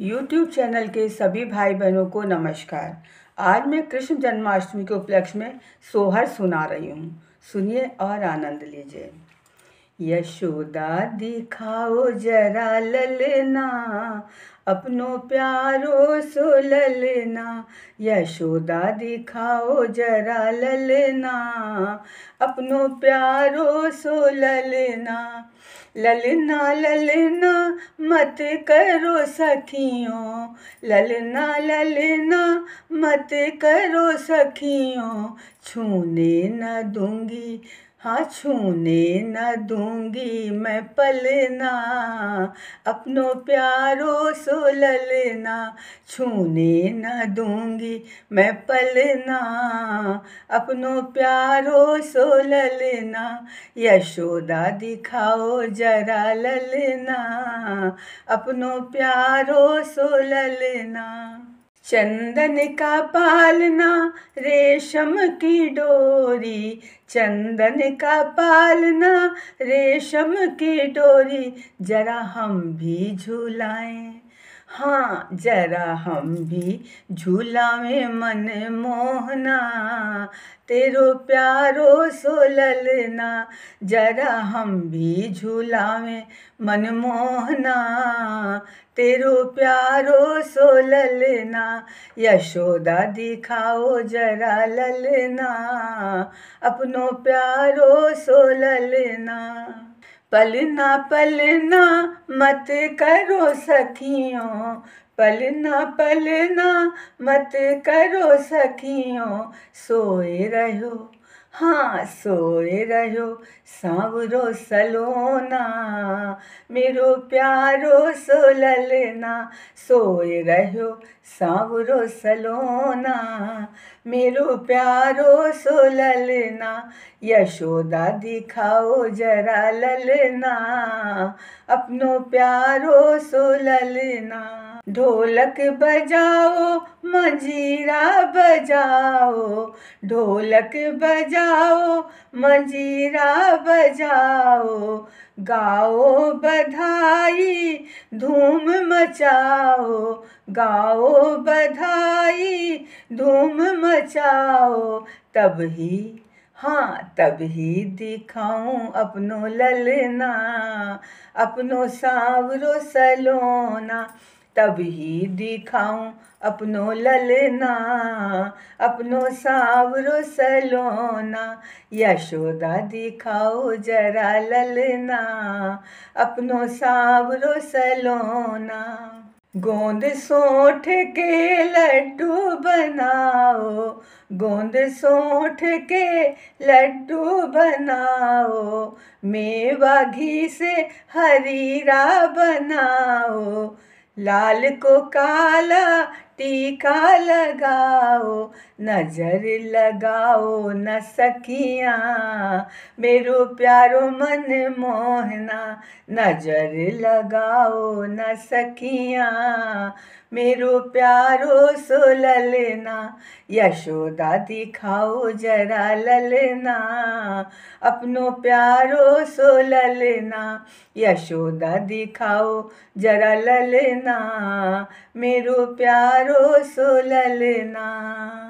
YouTube channel के सभी भाई बहनों को नमस्कार आज मैं कृष्ण जन्माष्टमी के उपलक्ष्य में सोहर सुना रही हूँ सुनिए और आनंद लीजिए यशोदा दिखाओ जरा ललना अपनों प्यारो सो ललना यशोदा दिखाओ जरा ललना अपनों प्यारो सो ललना ललना ललना मत करो सखियों ललना ललना मत करो सखियों छूने न दूंगी हाँ छूने न दूंगी मैं पलना अपनों प्यारो सो ललना छूने न दूंगी मैं पलना अपनों प्यारो सो ललना यशोदा दिखाओ जरा ललना अपनों प्यारों सो ललना चंदन का पालना रेशम की डोरी चंदन का पालना रेशम की डोरी जरा हम भी झूलाएं हाँ जरा हम भी झूला में मन मोहना तेरो प्यारो सो ललना जरा हम भी झूला में मन मोहना तेरो प्यारो सो ललना यशोदा दिखाओ जरा ललना अपनो प्यारो सो ललना पलना पलना मत करो सखियों पलना पलना मत करो सखियों सोए रहो हाँ सोए रहो सांवरो सलोना मेरो प्यारो सो ललना सोए रहो सांवरो सलोना मेरो प्यारो सो ललना यशोदा दिखाओ जरा ललना अपनो प्यारो सो ललना ढोलक बजाओ मंजीरा बजाओ ढोलक बजाओ मंजीरा बजाओ गाओ बधाई धूम मचाओ गाओ बधाई धूम मचाओ तब ही हाँ तभी दिखाऊं अपनों ललना अपनों सांवरो सलोना तब ही दिखाऊं अपनो ललना अपनो सावरो सलोना यशोदा दिखाओ जरा ललना अपनो सावरो सलोना गोंद सोठ के लड्डू बनाओ गोंद सोठ के लड्डू बनाओ मेवा घी से हरीरा बनाओ लाल को काला टीका लगाओ नजर लगाओ न सखिया मेरो प्यारो मन मोहना नजर लगाओ न सखिया मेरो प्यारो सो ललना यशोदा दिखाओ जरा ललना अपनो प्यारो सो ललना यशोदा दिखाओ जरा ललना मेरो प्यारो तारो सोललना